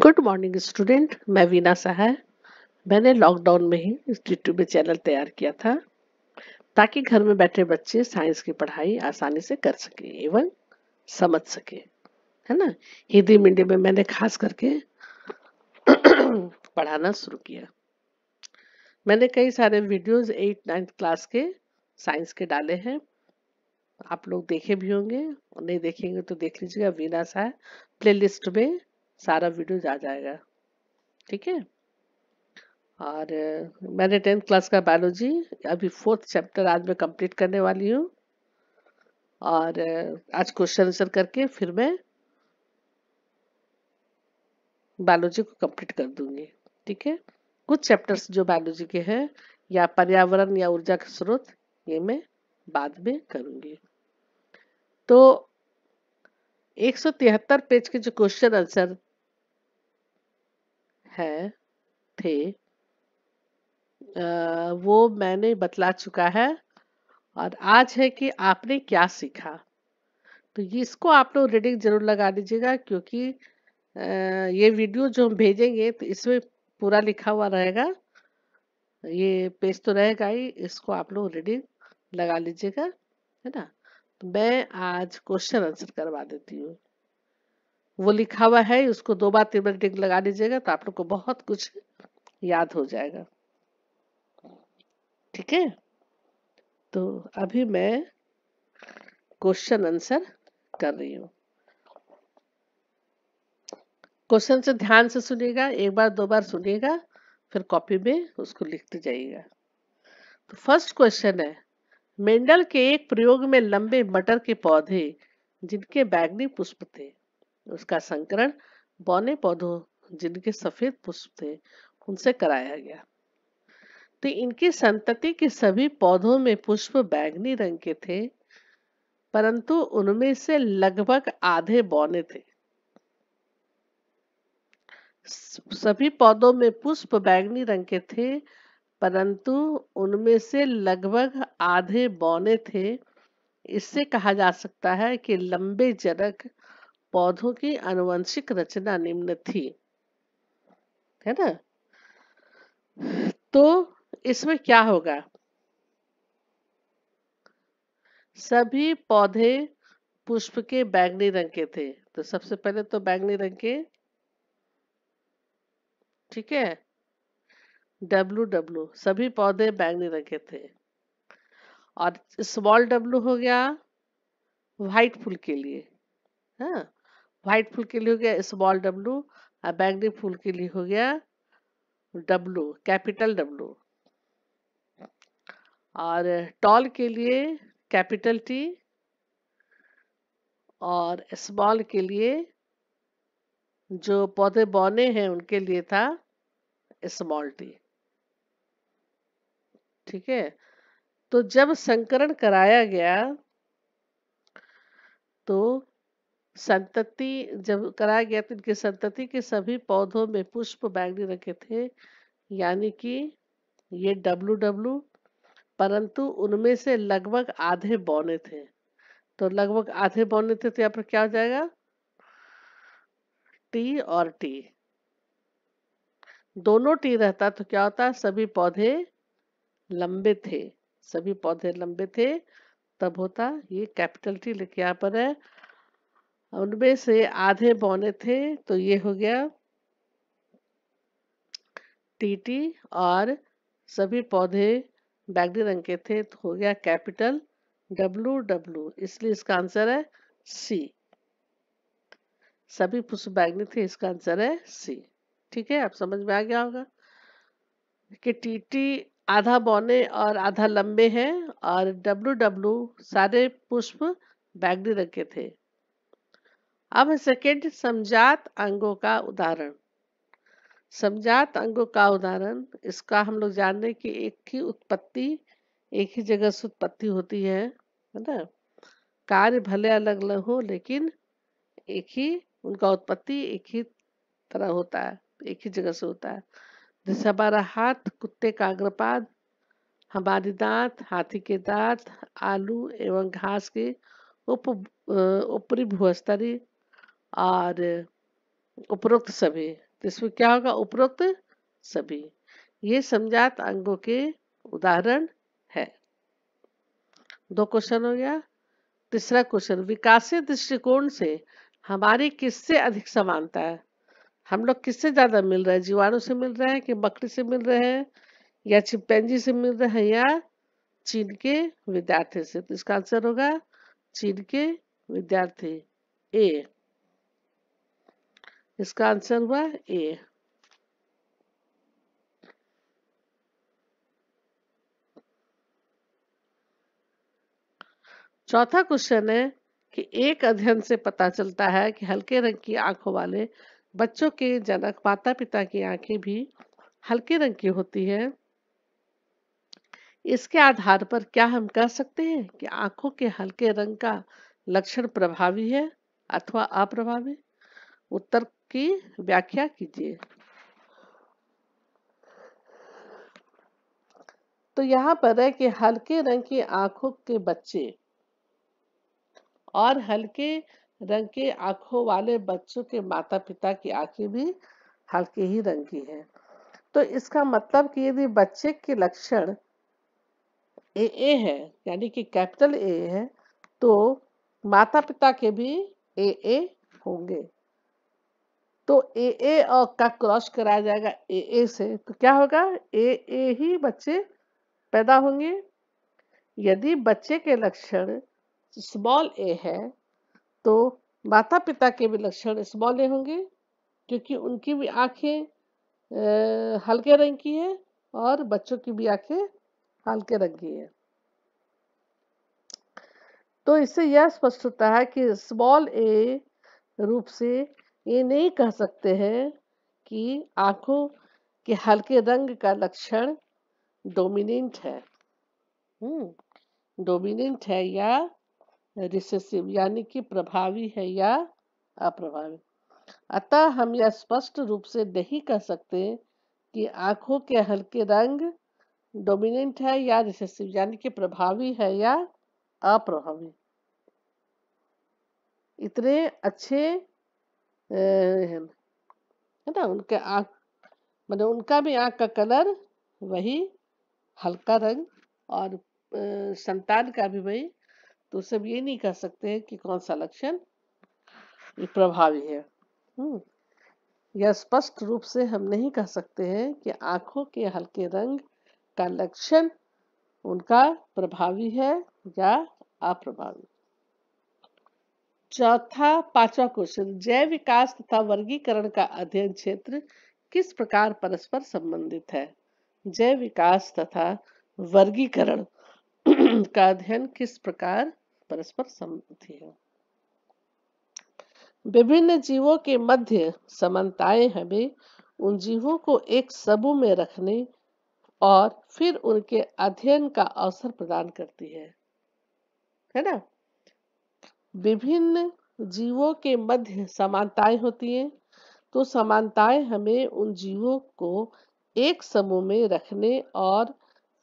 Good morning student मैं वीना साहा मैंने lockdown में ही इस यूट्यूब चैनल तैयार किया था ताकि घर में बैठे बच्चे साइंस की पढ़ाई आसानी से कर सके एवं समझ सके है ना हिंदी मीडियम में मैंने खास करके पढ़ाना शुरू किया मैंने कई सारे वीडियोस एट नाइन्थ क्लास के साइंस के डाले हैं आप लोग देखे भी होंगे और नहीं देखेंगे तो देख लीजिएगा वीना साह प्ले में सारा वीडियो जा जाएगा ठीक है और मैंने टेंथ क्लास का बायोलॉजी अभी फोर्थ चैप्टर आज मैं कंप्लीट करने वाली हूँ और आज क्वेश्चन आंसर करके फिर मैं बायोलॉजी को कंप्लीट कर दूंगी ठीक है कुछ चैप्टर्स जो बायोलॉजी के हैं या पर्यावरण या ऊर्जा के स्रोत ये मैं बाद में करूंगी तो एक पेज के जो क्वेश्चन आंसर है थे आ, वो मैंने बतला चुका है और आज है कि आपने क्या सीखा तो ये इसको आप लोग रीडिंग जरूर लगा दीजिएगा क्योंकि आ, ये वीडियो जो हम भेजेंगे तो इसमें पूरा लिखा हुआ रहेगा ये पेज तो रहेगा ही इसको आप लोग रीडिंग लगा लीजिएगा है ना तो मैं आज क्वेश्चन आंसर करवा देती हूँ वो लिखा हुआ है उसको दो बार तीन बार डिंग लगा लीजिएगा तो आप लोग को बहुत कुछ याद हो जाएगा ठीक है तो अभी मैं क्वेश्चन आंसर कर रही हूँ क्वेश्चन से ध्यान से सुनिएगा एक बार दो बार सुनिएगा फिर कॉपी में उसको लिखते जाइएगा तो फर्स्ट क्वेश्चन है मेंडल के एक प्रयोग में लंबे मटर के पौधे जिनके बैगनी पुष्प थे उसका संकरण बौने पौधों जिनके सफेद पुष्प थे उनसे कराया गया तो इनकी संतति के सभी पौधों में पुष्प बैगनी रंग के थे परंतु उनमें से लगभग आधे बौने थे सभी पौधों में पुष्प बैगनी रंग के थे परंतु उनमें से लगभग आधे बौने थे इससे कहा जा सकता है कि लंबे जनक पौधों की आनुवंशिक रचना निम्न थी है ना तो इसमें क्या होगा सभी पौधे पुष्प के बैंगनी रंग के थे तो सबसे पहले तो बैंगनी रंग के ठीक है डब्लू डब्लू सभी पौधे बैंगनी रंग के थे और स्मॉल डब्लू हो गया व्हाइट फूल के लिए हाँ व्हाइट फूल के लिए हो गया स्मॉल डब्लू और बैंगनी फूल के लिए हो गया डब्लू कैपिटल डब्लू और टॉल के लिए कैपिटल टी और स्मॉल के लिए जो पौधे बौने हैं उनके लिए था स्मॉल टी ठीक है तो जब संकरण कराया गया तो संतति जब कराया गया तो इनके संतति के सभी पौधों में पुष्प बैगनी रखे थे यानी कि ये डब्लू डब्लू परंतु उनमें से लगभग आधे बौने थे तो लगभग आधे बौने थे तो यहाँ पर क्या हो जाएगा टी और टी दोनों टी रहता तो क्या होता सभी पौधे लंबे थे सभी पौधे लंबे थे तब होता ये कैपिटल टी लिख यहाँ पर है उनमें से आधे बौने थे तो ये हो गया टीटी और सभी पौधे बैगनी रंग के थे तो हो गया कैपिटल डब्लू डब्लू इसलिए इसका आंसर है सी सभी पुष्प बैगनी थे इसका आंसर है सी ठीक है आप समझ में आ गया होगा कि टीटी आधा बौने और आधा लंबे हैं और डब्लू डब्लू सारे पुष्प बैगनी रंग के थे अब सेकेंड समझात अंगों का उदाहरण समझात अंगों का उदाहरण इसका हम लोग जान रहे कि एक ही उत्पत्ति एक ही जगह से उत्पत्ति होती है है ना कार्य भले अलग अलग हो लेकिन एक ही उनका उत्पत्ति एक ही तरह होता है एक ही जगह से होता है जैसे हमारा हाथ कुत्ते का अग्रपाद हमारी दांत हाथी के दांत आलू एवं घास के उप ऊपरी भूस्तरी और उपरोक्त सभी तो इसमें क्या होगा उपरोक्त सभी ये समझात अंगों के उदाहरण है दो क्वेश्चन हो गया तीसरा क्वेश्चन विकास दृष्टिकोण से हमारी किससे अधिक समानता है हम लोग किससे ज्यादा मिल रहे है जीवाणु से मिल रहे हैं कि बकरी से मिल रहे हैं या चिपैंजी से मिल रहे हैं या चीन के विद्यार्थी से तो इसका आंसर होगा चीन के विद्यार्थी ए इसका आंसर हुआ ए चौथा क्वेश्चन है कि एक अध्ययन से पता चलता है कि हल्के रंग की आंखों वाले बच्चों के जनक माता पिता की आंखें भी हल्के रंग की होती है इसके आधार पर क्या हम कह सकते हैं कि आंखों के हल्के रंग का लक्षण प्रभावी है अथवा अप्रभावी उत्तर की व्याख्या कीजिए तो यहाँ पर है कि हल्के रंग की आंखों के बच्चे और हल्के रंग के आंखों वाले बच्चों के माता पिता की आंखें भी हल्के ही रंग की हैं। तो इसका मतलब कि यदि बच्चे के लक्षण ए ए है यानी कि कैपिटल ए है तो माता पिता के भी ए ए होंगे तो ए ए का क्रॉस कराया जाएगा ए ए से तो क्या होगा ए ए ही बच्चे पैदा होंगे यदि बच्चे के लक्षण स्मॉल ए है तो माता पिता के भी लक्षण स्मॉल ए होंगे क्योंकि उनकी भी आंखें हल्के रंग की है और बच्चों की भी आंखें हल्के रंग की है तो इससे यह स्पष्ट होता है कि स्मॉल ए रूप से ये नहीं कह सकते हैं कि आंखों के हल्के रंग का लक्षण डोमिनेंट है हम्म, डोमिनेंट है या रिसेसिव यानी कि प्रभावी है या अप्रभावी अतः हम यह स्पष्ट रूप से नहीं कह सकते कि आंखों के हल्के रंग डोमिनेंट है या रिसेसिव यानी कि प्रभावी है या अप्रभावी इतने अच्छे है ना उनके आँख मतलब उनका भी आँख का कलर वही हल्का रंग और संतान का भी वही तो सब ये नहीं कह सकते हैं कि कौन सा लक्षण प्रभावी है हम्म, यह स्पष्ट रूप से हम नहीं कह सकते हैं कि आंखों के हल्के रंग का लक्षण उनका प्रभावी है या अप्रभावी चौथा पांचवा क्वेश्चन जैव विकास तथा वर्गीकरण का अध्ययन क्षेत्र किस प्रकार परस्पर संबंधित है जैव विकास तथा वर्गीकरण का अध्ययन किस प्रकार परस्पर संबंधित है विभिन्न जीवों के मध्य समानताएं हमें उन जीवों को एक समूह में रखने और फिर उनके अध्ययन का अवसर प्रदान करती है है ना विभिन्न जीवों के मध्य समानताएं होती हैं तो समानताएं हमें उन जीवों को एक समूह में रखने और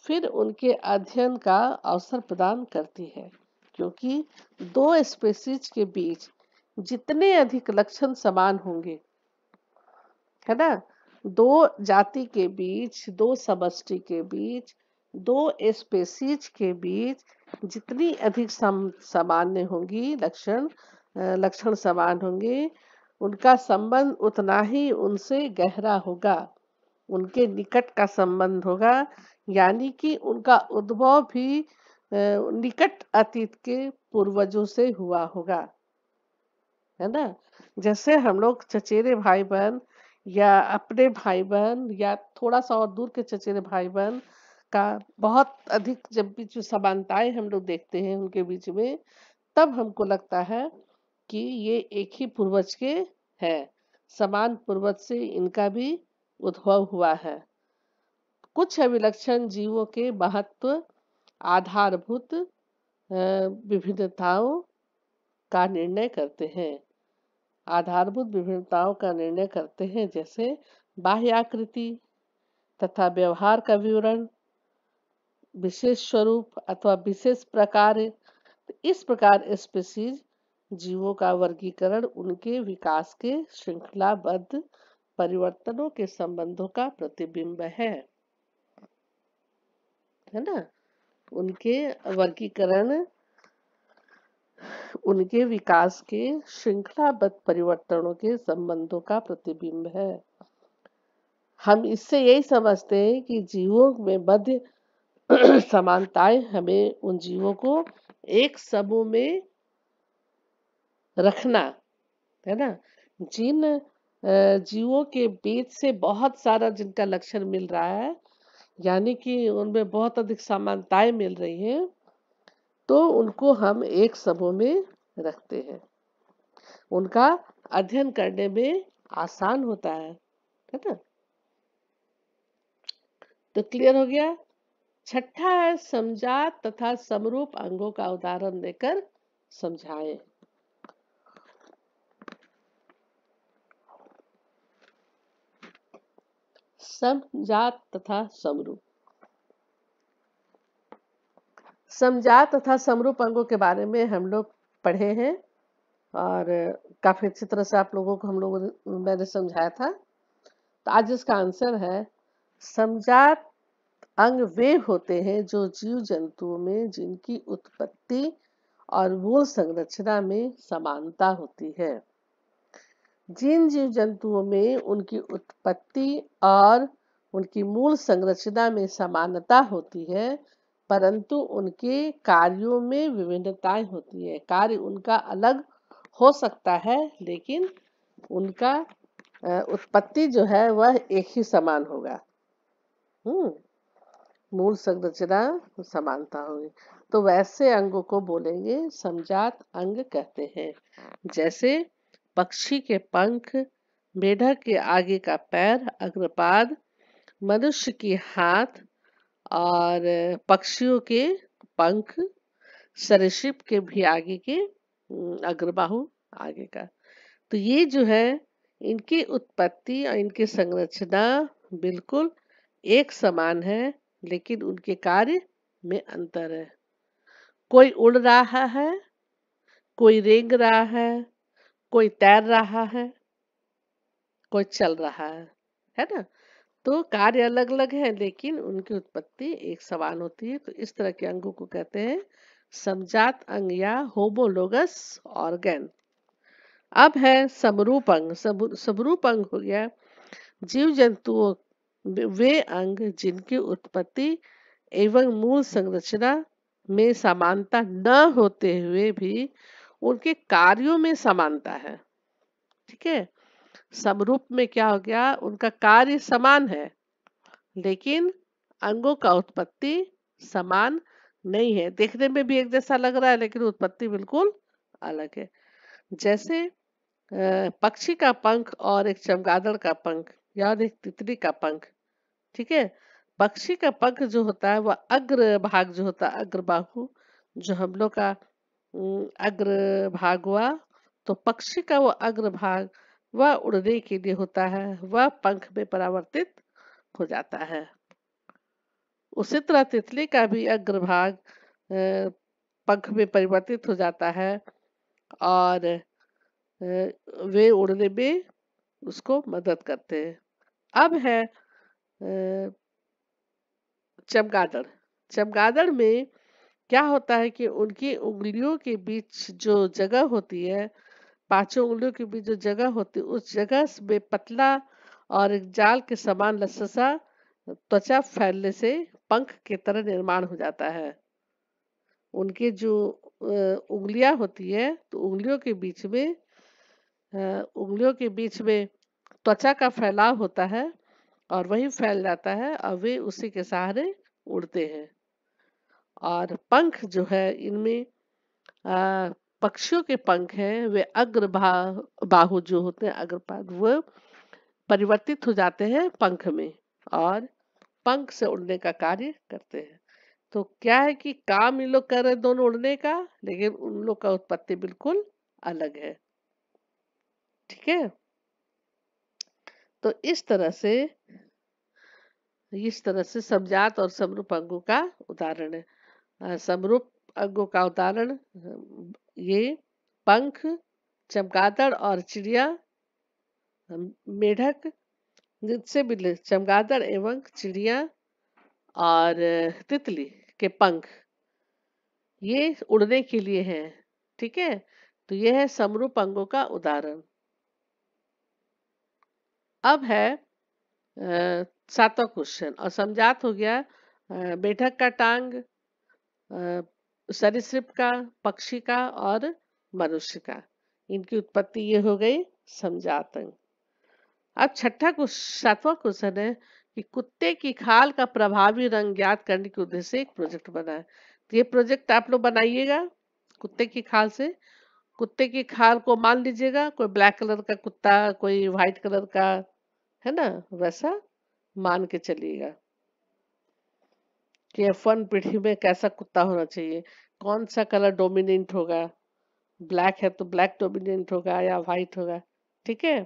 फिर उनके अध्ययन का अवसर प्रदान करती है क्योंकि दो स्पेसीज के बीच जितने अधिक लक्षण समान होंगे है ना दो जाति के बीच दो समष्टि के बीच दो स्पेसीज के बीच जितनी अधिक सम सामान्य होंगी लक्षण लक्षण समान होंगे उनका संबंध उतना ही उनसे गहरा होगा उनके निकट का संबंध होगा यानी कि उनका उद्भव भी निकट अतीत के पूर्वजों से हुआ होगा है ना जैसे हम लोग चचेरे भाई बहन या अपने भाई बहन या थोड़ा सा और दूर के चचेरे भाई बहन का बहुत अधिक जब भी जो समानताएं हम लोग देखते हैं उनके बीच में तब हमको लगता है कि ये एक ही पूर्वज के है समान पूर्वज से इनका भी उद्भव हुआ है कुछ अविलक्षण जीवों के महत्व आधारभूत विभिन्नताओं का निर्णय करते हैं आधारभूत विभिन्नताओं का निर्णय करते हैं जैसे बाह्य आकृति तथा व्यवहार का विवरण विशेष स्वरूप अथवा विशेष प्रकार तो इस प्रकार स्पेसीज जीवों का वर्गीकरण उनके विकास के श्रृंखलाबद्ध परिवर्तनों के संबंधों का प्रतिबिंब है है ना उनके वर्गीकरण उनके विकास के श्रृंखलाबद्ध परिवर्तनों के संबंधों का प्रतिबिंब है हम इससे यही समझते हैं कि जीवों में मध्य समानताएं हमें उन जीवों को एक समूह में रखना है ना जिन जीवों के बीच से बहुत सारा जिनका लक्षण मिल रहा है यानी कि उनमें बहुत अधिक समानताएं मिल रही हैं तो उनको हम एक समूह में रखते हैं उनका अध्ययन करने में आसान होता है है ना तो क्लियर हो गया छठा है समझात तथा समरूप अंगों का उदाहरण देकर समझाए समझात तथा समरूप समजात तथा समरूप अंगों के बारे में हम लोग पढ़े हैं और काफी अच्छी तरह से आप लोगों को हम लोगों ने मैंने समझाया था तो आज इसका आंसर है समझात अंग वे होते हैं जो जीव जंतुओं में जिनकी उत्पत्ति और मूल संरचना में समानता होती है जिन जीव जंतुओं में उनकी उत्पत्ति और उनकी मूल संरचना में समानता होती है परंतु उनके कार्यों में विभिन्नताएं होती है कार्य उनका अलग हो सकता है लेकिन उनका उत्पत्ति जो है वह एक ही समान होगा हम्म मूल संरचना समानता होगी तो वैसे अंगों को बोलेंगे समझात अंग कहते हैं जैसे पक्षी के पंख मेढक के आगे का पैर अग्रपाद मनुष्य की हाथ और पक्षियों के पंख सरसिप के भी आगे के अग्रबाहु आगे का तो ये जो है इनकी उत्पत्ति और इनकी संरचना बिल्कुल एक समान है लेकिन उनके कार्य में अंतर है कोई उड़ रहा है कोई रेंग रहा है कोई तैर रहा है कोई चल रहा है है ना तो कार्य अलग अलग है लेकिन उनकी उत्पत्ति एक समान होती है तो इस तरह के अंगों को कहते हैं समझात अंग या होमोलोगस ऑर्गेन अब है समरूप अंग समरूप अंग हो गया जीव जंतुओं वे अंग जिनकी उत्पत्ति एवं मूल संरचना में समानता न होते हुए भी उनके कार्यों में समानता है ठीक है समरूप में क्या हो गया उनका कार्य समान है लेकिन अंगों का उत्पत्ति समान नहीं है देखने में भी एक जैसा लग रहा है लेकिन उत्पत्ति बिल्कुल अलग है जैसे पक्षी का पंख और एक चमगादड़ का पंख या एक तितली का पंख ठीक है पक्षी का पंख जो होता है वह अग्र भाग जो होता है अग्र बाहु जो हम लोग का अग्र भाग हुआ तो पक्षी का वह अग्र भाग वह उड़ने के लिए होता है वह पंख में परावर्तित हो जाता है उसी तरह तितली का भी अग्र भाग पंख में परिवर्तित हो जाता है और वे उड़ने में उसको मदद करते हैं अब है चमगादड़ चमगादड़ में क्या होता है कि उनकी उंगलियों के बीच जो जगह होती है पांचों उंगलियों के बीच जो जगह होती है उस जगह में पतला और एक जाल के समान लससा त्वचा फैलने से पंख के तरह निर्माण हो जाता है उनके जो उंगलियां होती है तो उंगलियों के बीच में उंगलियों के बीच में त्वचा का फैलाव होता है और वही फैल जाता है और वे उसी के सहारे उड़ते हैं और पंख जो है इनमें पक्षियों के पंख हैं वे अग्र बाहु जो होते हैं अग्रपाद वह परिवर्तित हो जाते हैं पंख में और पंख से उड़ने का कार्य करते हैं तो क्या है कि काम इन लोग कर रहे हैं दोनों उड़ने का लेकिन उन लोग का उत्पत्ति बिल्कुल अलग है ठीक है तो इस तरह से इस तरह से समजात और समरूप अंगों का उदाहरण है समरूप अंगों का उदाहरण ये पंख चमगादड़ और चिड़िया मेढक से मिले चमगादड़ एवं चिड़िया और तितली के पंख ये उड़ने के लिए हैं ठीक है तो यह है समरूप अंगों का उदाहरण अब है सातवां क्वेश्चन और समझात हो गया बैठक का टांग सरिसप का पक्षी का और मनुष्य का इनकी उत्पत्ति ये हो गई समझात अब छठा कुछ सातवां क्वेश्चन है कि कुत्ते की खाल का प्रभावी रंग ज्ञात करने के उद्देश्य से एक प्रोजेक्ट बना है तो ये प्रोजेक्ट आप लोग बनाइएगा कुत्ते की खाल से कुत्ते की खाल को मान लीजिएगा कोई ब्लैक कलर का कुत्ता कोई व्हाइट कलर का है ना वैसा मान के चलिएगा कि एफ वन पीढ़ी में कैसा कुत्ता होना चाहिए कौन सा कलर डोमिनेंट होगा ब्लैक है तो ब्लैक डोमिनेंट होगा या व्हाइट होगा ठीक है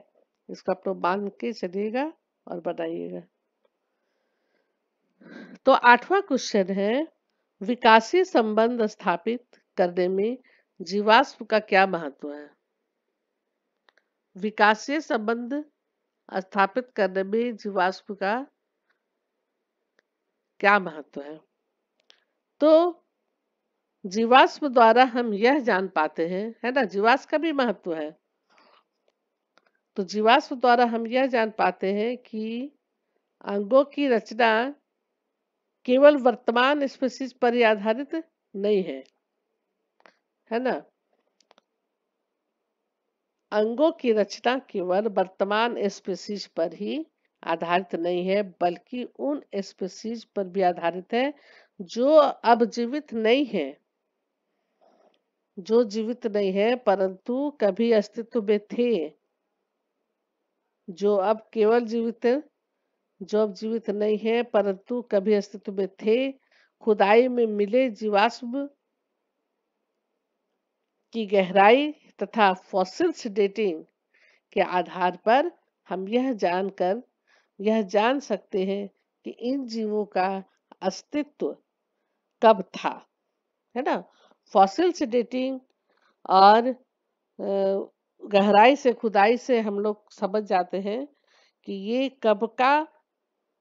इसको आप लोग मान के चलिएगा और बताइएगा तो आठवां क्वेश्चन है विकासी संबंध स्थापित करने में जीवाश्म का क्या महत्व है विकासीय संबंध स्थापित करने में जीवाश्म का क्या महत्व है तो जीवाश्म द्वारा हम यह जान पाते हैं है ना जीवाश्म का भी महत्व है तो जीवाश्म द्वारा हम यह जान पाते हैं कि अंगों की रचना केवल वर्तमान स्पेसिस पर ही आधारित नहीं है है ना अंगों की रचना केवल वर्तमान स्पेसीज पर ही आधारित नहीं है बल्कि उन स्पेसीज पर भी आधारित है जो अब जीवित नहीं है जो जीवित नहीं है परंतु कभी अस्तित्व में थे जो अब केवल जीवित जो अब जीवित नहीं है परंतु कभी अस्तित्व में थे खुदाई में मिले जीवाश्म की गहराई तथा फॉसिल्स डेटिंग के आधार पर हम यह जानकर यह जान सकते हैं कि इन जीवों का अस्तित्व कब था है ना फॉसिल्स डेटिंग और गहराई से खुदाई से हम लोग समझ जाते हैं कि ये कब का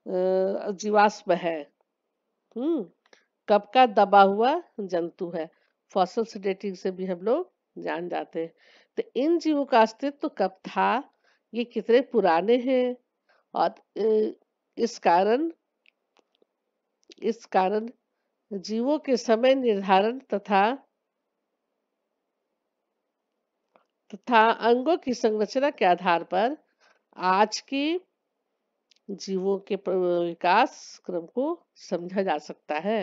जीवाश्म है हम्म कब का दबा हुआ जंतु है फॉसल डेटिंग से भी हम लोग जान जाते हैं तो इन जीवों का अस्तित्व तो कब था ये कितने पुराने हैं और इस कारण इस कारण जीवों के समय निर्धारण तथा तथा अंगों की संरचना के आधार पर आज की जीवों के विकास क्रम को समझा जा सकता है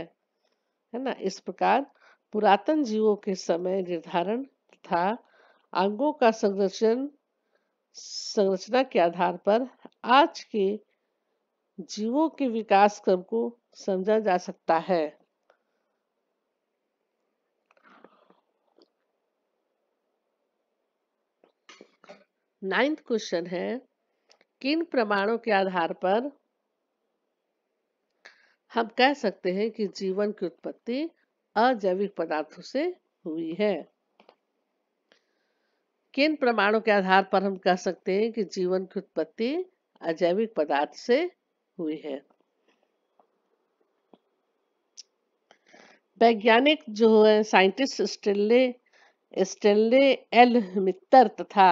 है ना इस प्रकार पुरातन जीवों के समय निर्धारण तथा अंगों का संरक्षण संरचना के आधार पर आज के जीवों के विकास क्रम को समझा जा सकता है नाइन्थ क्वेश्चन है किन प्रमाणों के आधार पर हम कह सकते हैं कि जीवन की उत्पत्ति अजैविक पदार्थों से हुई है किन प्रमाणों के आधार पर हम कह सकते हैं कि जीवन की उत्पत्ति अजैविक पदार्थ से हुई है वैज्ञानिक जो है scientist Stanley Stanley L Miller तथा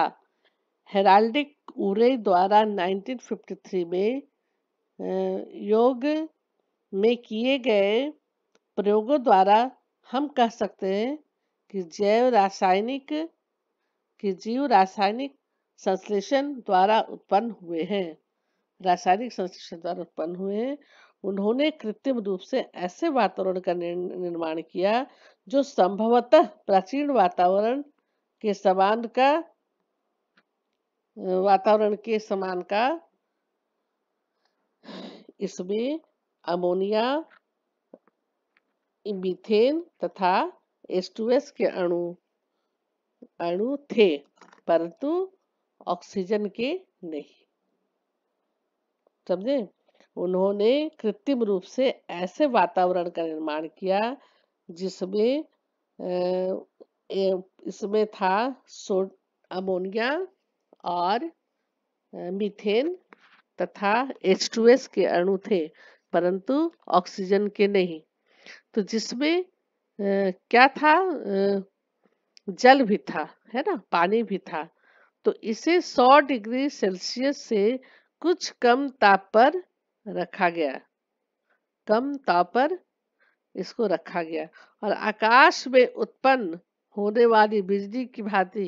हेराल्डिक उरे द्वारा 1953 में योग में किए गए प्रयोगों द्वारा हम कह सकते हैं कि जैव रासायनिक कि जीव रासायनिक संश्लेषण द्वारा उत्पन्न हुए हैं रासायनिक संश्लेषण द्वारा उत्पन्न हुए हैं उन्होंने कृत्रिम रूप से ऐसे वातावरण का निर्माण किया जो संभवतः प्राचीन वातावरण के समान का वातावरण के समान का इसमें अमोनिया मीथेन तथा एस के अणु अणु थे परंतु ऑक्सीजन के नहीं समझे उन्होंने कृत्रिम रूप से ऐसे वातावरण का निर्माण किया जिसमें इसमें था अमोनिया और मीथेन तथा H2S के अणु थे परंतु ऑक्सीजन के नहीं तो जिसमें क्या था जल भी था है ना पानी भी था तो इसे 100 डिग्री सेल्सियस से कुछ कम ताप पर रखा गया कम ताप पर इसको रखा गया और आकाश में उत्पन्न होने वाली बिजली की भांति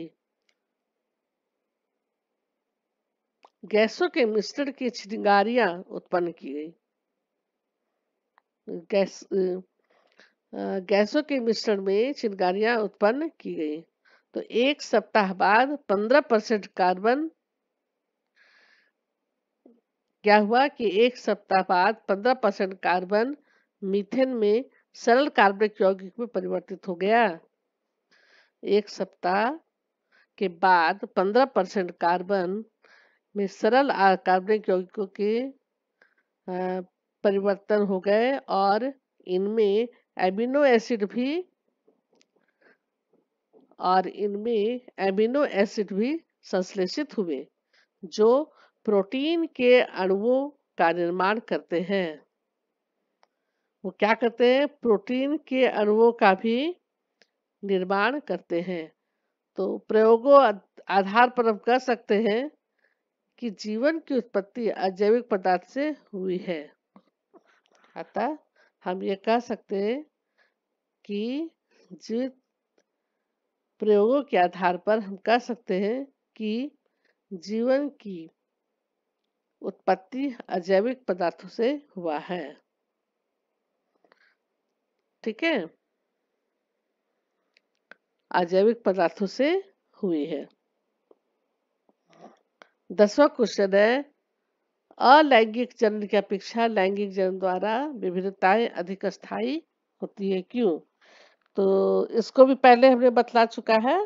गैसों के मिश्रण की छिंगारियां उत्पन्न की गई गैस गैसों के मिश्रण में चिंगारियां उत्पन्न की गई तो एक सप्ताह बाद 15 परसेंट कार्बन क्या हुआ कि एक सप्ताह बाद 15 परसेंट कार्बन मीथेन में सरल कार्बनिक यौगिक में परिवर्तित हो गया एक सप्ताह के बाद 15 परसेंट कार्बन में सरल कार्बनिक यौगिकों के परिवर्तन हो गए और इनमें एमिनो एसिड भी और इनमें एमिनो एसिड भी संश्लेषित हुए जो प्रोटीन के अणुओं का निर्माण करते हैं वो क्या करते हैं प्रोटीन के अणुओं का भी निर्माण करते हैं तो प्रयोगों आधार पर हम कह सकते हैं कि जीवन की उत्पत्ति अजैविक पदार्थ से हुई है अतः हम ये कह सकते हैं कि जीवित प्रयोगों के आधार पर हम कह सकते हैं कि जीवन की उत्पत्ति अजैविक पदार्थों से हुआ है ठीक है अजैविक पदार्थों से हुई है दसवा क्वेश्चन है अलैंगिक जन्म की अपेक्षा लैंगिक जन्म द्वारा विभिन्नताएं अधिक स्थायी होती है क्यों तो इसको भी पहले हमने बतला चुका है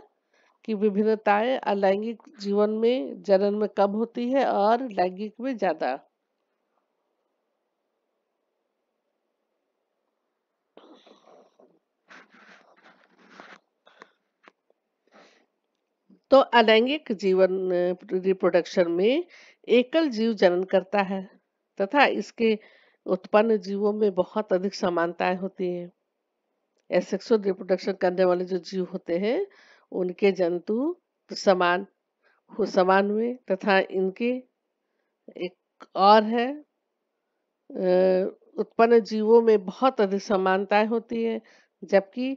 कि विभिन्नताएं अलैंगिक जीवन में जनन में कम होती है और लैंगिक में ज्यादा तो अलैंगिक जीवन रिप्रोडक्शन में एकल जीव जनन करता है तथा इसके उत्पन्न जीवों में बहुत अधिक समानताएं होती हैं एसेक्सुअल रिप्रोडक्शन करने वाले जो जीव होते हैं उनके जंतु समान समान हुए तथा इनके एक और है उत्पन्न जीवों में बहुत अधिक समानताएं होती है जबकि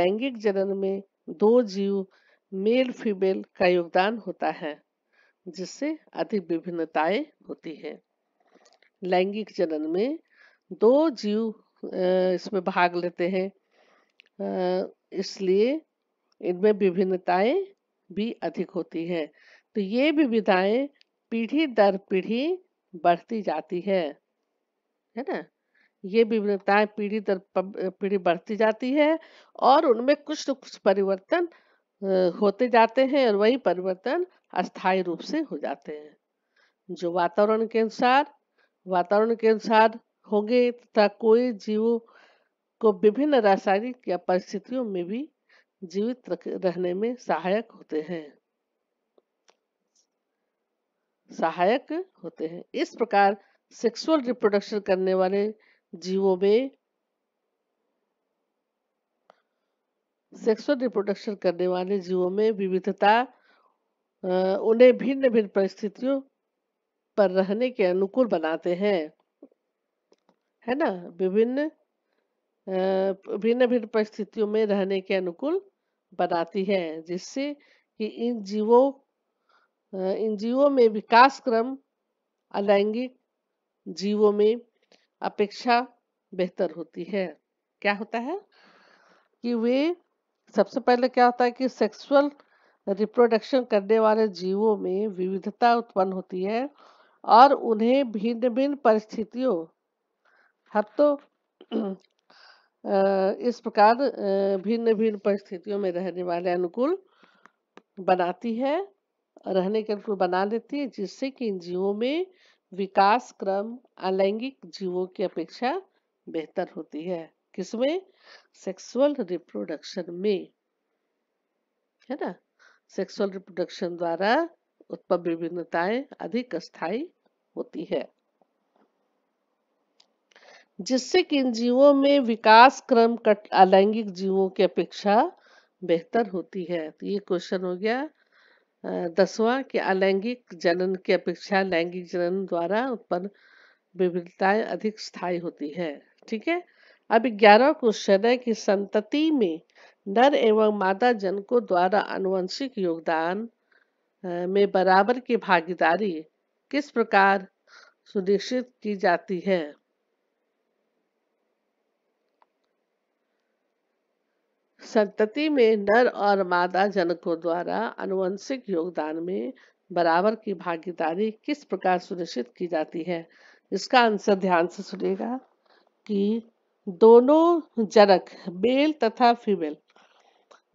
लैंगिक जनन में दो जीव मेल फीमेल का योगदान होता है जिससे अधिक विभिन्नताएं होती है लैंगिक जनन में दो जीव इसमें भाग लेते हैं इसलिए इनमें विभिन्नताएं भी अधिक होती है तो ये विविधताएं पीढ़ी दर पीढ़ी बढ़ती जाती है है ना ये विभिन्नताएं पीढ़ी दर पीढ़ी बढ़ती जाती है और उनमें कुछ न कुछ परिवर्तन होते जाते हैं और वही परिवर्तन अस्थायी रूप से हो जाते हैं जो वातावरण के अनुसार वातावरण के अनुसार होंगे तथा कोई जीव को विभिन्न रासायनिक या परिस्थितियों में भी जीवित रहने में सहायक होते हैं सहायक होते हैं इस प्रकार सेक्सुअल रिप्रोडक्शन करने वाले जीवों में सेक्सुअल रिप्रोडक्शन करने वाले जीवों में विविधता उन्हें भिन्न भिन्न परिस्थितियों पर रहने के अनुकूल बनाते हैं है ना विभिन्न भिन्न भिन्न परिस्थितियों में रहने के अनुकूल बनाती है जिससे कि इन जीवों इन जीवों में विकास क्रम अलैंगिक जीवों में अपेक्षा बेहतर होती है क्या होता है कि वे सबसे पहले क्या होता है कि सेक्सुअल रिप्रोडक्शन करने वाले जीवों में विविधता उत्पन्न होती है और उन्हें भिन्न भिन्न परिस्थितियों हम तो इस प्रकार भिन्न भिन्न परिस्थितियों में रहने वाले अनुकूल बनाती है रहने के अनुकूल बना देती है जिससे कि इन जीवों में विकास क्रम अलैंगिक जीवों की अपेक्षा बेहतर होती है किसमें सेक्सुअल रिप्रोडक्शन में है ना सेक्सुअल रिप्रोडक्शन द्वारा उत्पन्न विभिन्नताएं अधिक स्थायी होती है जिससे कि इन जीवों में विकास क्रम कट अलैंगिक जीवों की अपेक्षा बेहतर होती है तो ये क्वेश्चन हो गया दसवां कि अलैंगिक जनन की अपेक्षा लैंगिक जनन द्वारा उत्पन्न विभिन्नताएं अधिक स्थायी होती है ठीक है अब ग्यारह क्वेश्चन है कि संतति में नर एवं मादा जनकों द्वारा अनुवंशिक योगदान में बराबर की भागीदारी किस प्रकार सुनिश्चित की जाती है संतति में नर और मादा जनकों द्वारा अनुवंशिक योगदान में बराबर की भागीदारी किस प्रकार सुनिश्चित की जाती है इसका आंसर ध्यान से सुनेगा कि दोनों जनक मेल तथा फीमेल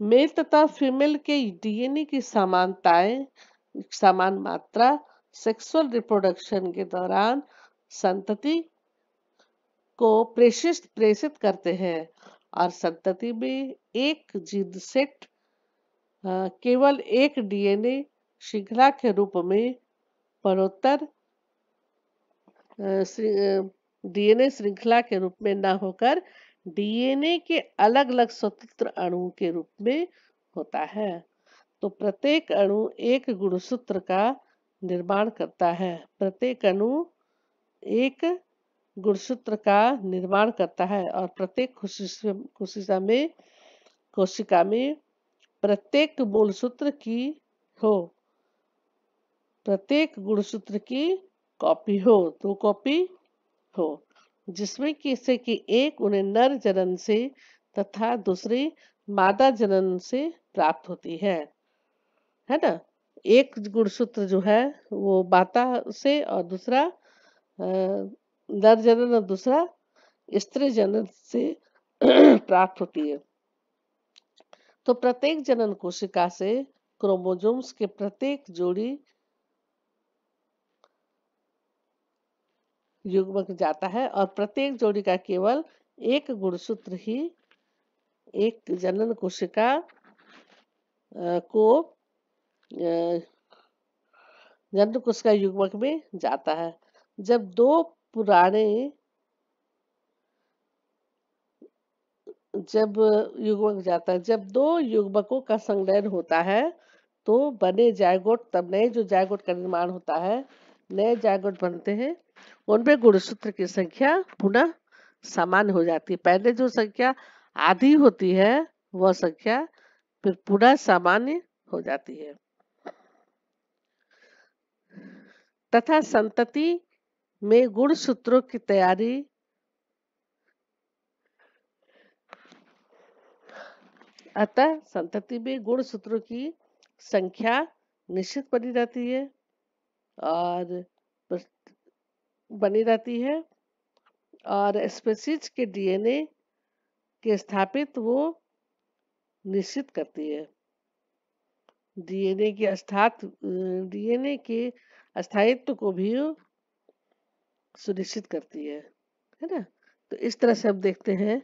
मेल तथा फीमेल के डीएनए की समानताएं समान मात्रा सेक्सुअल रिप्रोडक्शन के दौरान संतति को प्रेषित प्रेषित करते हैं और संतति में एक जीन सेट केवल एक डीएनए श्रृंखला के रूप में परोत्तर डीएनए श्रृंखला के रूप में ना होकर डीएनए के अलग अलग स्वतंत्र अणु के रूप में होता है तो प्रत्येक अणु एक गुणसूत्र का निर्माण करता है प्रत्येक अणु एक गुणसूत्र का निर्माण करता है और प्रत्येक कोशिका में कोशिका में प्रत्येक मूल सूत्र की हो प्रत्येक गुणसूत्र की कॉपी हो दो कॉपी हो जिसमें कि से कि एक उन्हें नर जनन से तथा दूसरी मादा जनन से प्राप्त होती है है ना एक गुणसूत्र जो है वो माता से और दूसरा नर जनन और दूसरा स्त्री जनन से प्राप्त होती है तो प्रत्येक जनन कोशिका से क्रोमोजोम्स के प्रत्येक जोड़ी युग्मक जाता है और प्रत्येक जोड़ी का केवल एक गुणसूत्र ही एक जनन कोशिका को जनन कोशिका युग्मक में जाता है जब दो पुराने जब युग्मक जाता है जब दो युग्मकों का संग्रहण होता है तो बने जायगोट तब नए जो जायगोट का निर्माण होता है नए जागरण बनते हैं उनमें गुणसूत्र की संख्या पुनः सामान्य हो जाती है पहले जो संख्या आधी होती है वह संख्या फिर पुनः सामान्य हो जाती है तथा संतति में गुण सूत्रों की तैयारी अतः संतति में गुण सूत्रों की संख्या निश्चित बनी रहती है और बनी रहती है और स्पेसिज के डीएनए के स्थापित वो निश्चित करती है डीएनए के अस्थात डीएनए के अस्थायित्व को भी सुनिश्चित करती है है ना तो इस तरह से हम देखते हैं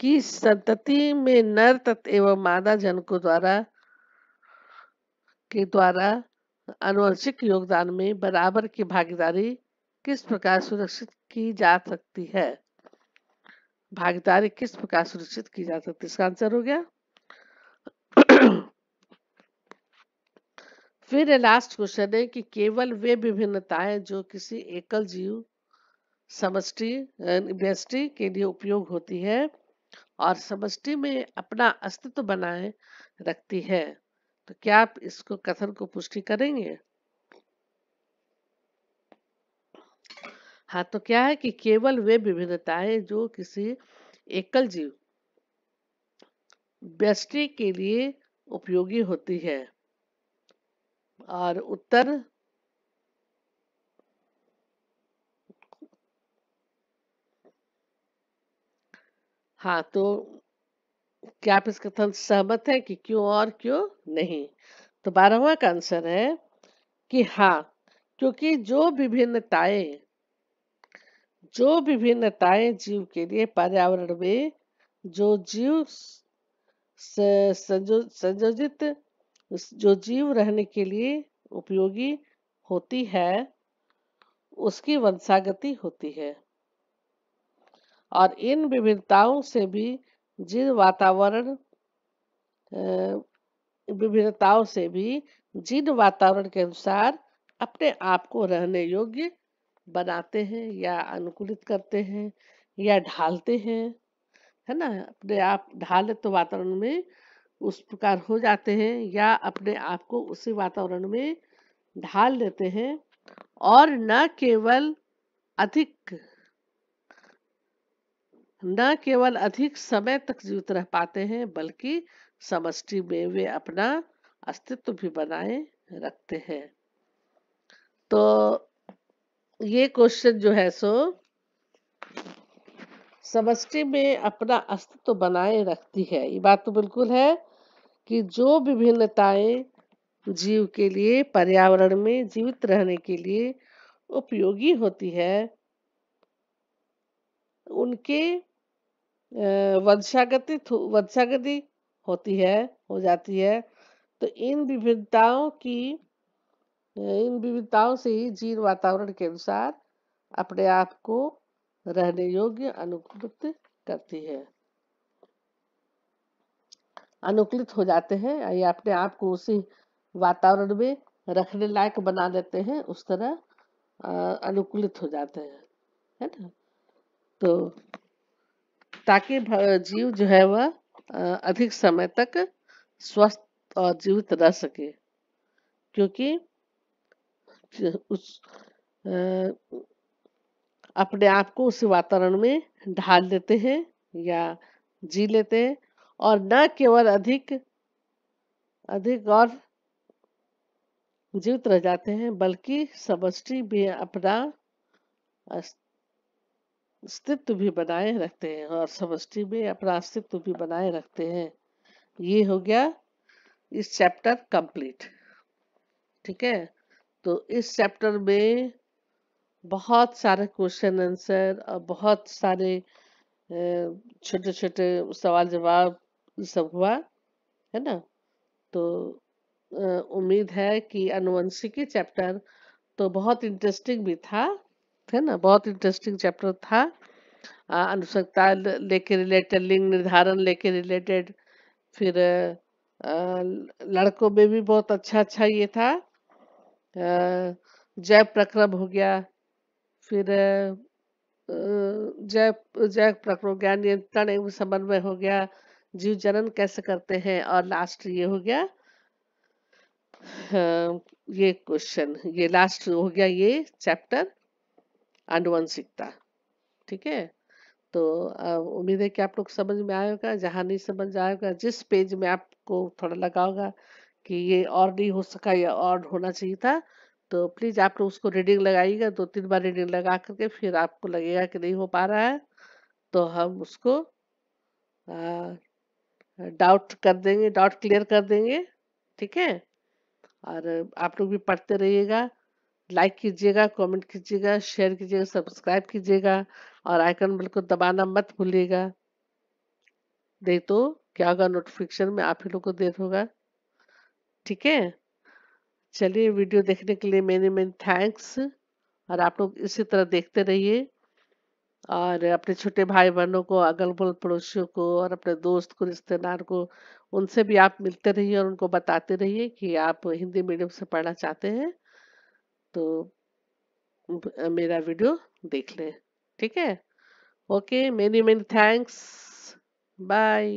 कि संतति में नर तत्व एवं मादा जनकों द्वारा के द्वारा अनुवंशिक योगदान में बराबर की भागीदारी किस प्रकार सुरक्षित की जा सकती है भागीदारी किस प्रकार सुरक्षित की जा सकती है इसका आंसर हो गया फिर लास्ट क्वेश्चन है कि केवल वे विभिन्नताएं जो किसी एकल जीव समष्टि व्यष्टि के लिए उपयोग होती है और समष्टि में अपना अस्तित्व बनाए रखती है तो क्या आप इसको कथन को पुष्टि करेंगे हाँ तो क्या है कि केवल वे विभिन्नताएं जो किसी एकल जीव व्यष्टि के लिए उपयोगी होती है और उत्तर हाँ तो क्या आप इस कथन से सहमत हैं कि क्यों और क्यों नहीं तो बारहवा का आंसर है कि हाँ क्योंकि जो विभिन्नताएं जो विभिन्नताएं जीव के लिए पर्यावरण में जो जीव संयोजित जो जीव रहने के लिए उपयोगी होती है उसकी वंशागति होती है और इन विभिन्नताओं से भी जीव वातावरण विभिन्नताओं से भी जिन वातावरण के अनुसार अपने आप को रहने योग्य बनाते हैं या अनुकूलित करते हैं या ढालते हैं है ना अपने आप ढाले तो वातावरण में उस प्रकार हो जाते हैं या अपने आप को उसी वातावरण में ढाल लेते हैं और न केवल अधिक न केवल अधिक समय तक जीवित रह पाते हैं बल्कि समष्टि में वे अपना अस्तित्व भी बनाए रखते हैं तो ये क्वेश्चन जो है सो समष्टि में अपना अस्तित्व बनाए रखती है ये बात तो बिल्कुल है कि जो विभिन्नताएं जीव के लिए पर्यावरण में जीवित रहने के लिए उपयोगी होती है उनके वंशागति वंशागति होती है हो जाती है तो इन विविधताओं की इन विविधताओं से ही जीव वातावरण के अनुसार अपने आप को रहने योग्य अनुकूलित करती है अनुकूलित हो जाते हैं या अपने आप को उसी वातावरण में रखने लायक बना लेते हैं उस तरह अनुकूलित हो जाते हैं है ना तो ताकि जीव जो है वह अधिक समय तक स्वस्थ और जीवित रह सके क्योंकि उस अपने आप को उस वातावरण में ढाल लेते हैं या जी लेते हैं और न केवल अधिक अधिक और जीवित रह जाते हैं बल्कि समष्टि भी अपना अस्तित्व भी बनाए रखते हैं और समष्टि में अपना अस्तित्व भी बनाए रखते हैं ये हो गया इस चैप्टर कंप्लीट ठीक है तो इस चैप्टर में बहुत सारे क्वेश्चन आंसर और बहुत सारे छोटे छोटे सवाल जवाब सब हुआ है ना तो उम्मीद है कि अनुवंशिकी चैप्टर तो बहुत इंटरेस्टिंग भी था थे ना बहुत इंटरेस्टिंग चैप्टर था अनुसंगता लेके रिलेटेड लिंग निर्धारण लेके रिलेटेड फिर लड़कों में भी बहुत अच्छा अच्छा ये था जय प्रक्रम हो गया फिर जय जय प्रक्रम ज्ञान नियंत्रण एवं समन्वय हो गया जीव जनन कैसे करते हैं और लास्ट ये हो गया ये क्वेश्चन ये लास्ट हो गया ये चैप्टर आनुवंशिकता ठीक है तो उम्मीद है कि आप लोग समझ में आएगा जहाँ नहीं समझ आएगा जिस पेज में आपको थोड़ा लगा होगा कि ये और नहीं हो सका या और होना चाहिए था तो प्लीज आप लोग उसको रीडिंग लगाइएगा दो तीन बार रीडिंग लगा करके फिर आपको लगेगा कि नहीं हो पा रहा है तो हम उसको डाउट कर देंगे डाउट क्लियर कर देंगे ठीक है और आप लोग भी पढ़ते रहिएगा लाइक कीजिएगा कमेंट कीजिएगा शेयर कीजिएगा सब्सक्राइब कीजिएगा और आइकन बिल्कुल को दबाना मत भूलिएगा नहीं तो क्या होगा नोटिफिकेशन में आप ही लोग को देर होगा ठीक है चलिए वीडियो देखने के लिए मैनी मैनी थैंक्स और आप लोग इसी तरह देखते रहिए और अपने छोटे भाई बहनों को अगल बगल पड़ोसियों को और अपने दोस्त को रिश्तेदार को उनसे भी आप मिलते रहिए और उनको बताते रहिए कि आप हिंदी मीडियम से पढ़ना चाहते हैं तो मेरा वीडियो देख लें ठीक है okay many many thanks bye